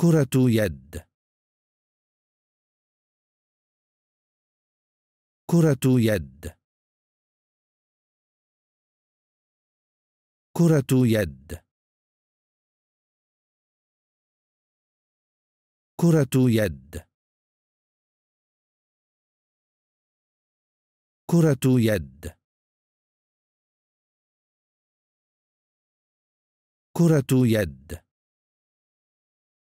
كرة يد كرة يد كرة يد كرة يد كرة يد كرة يد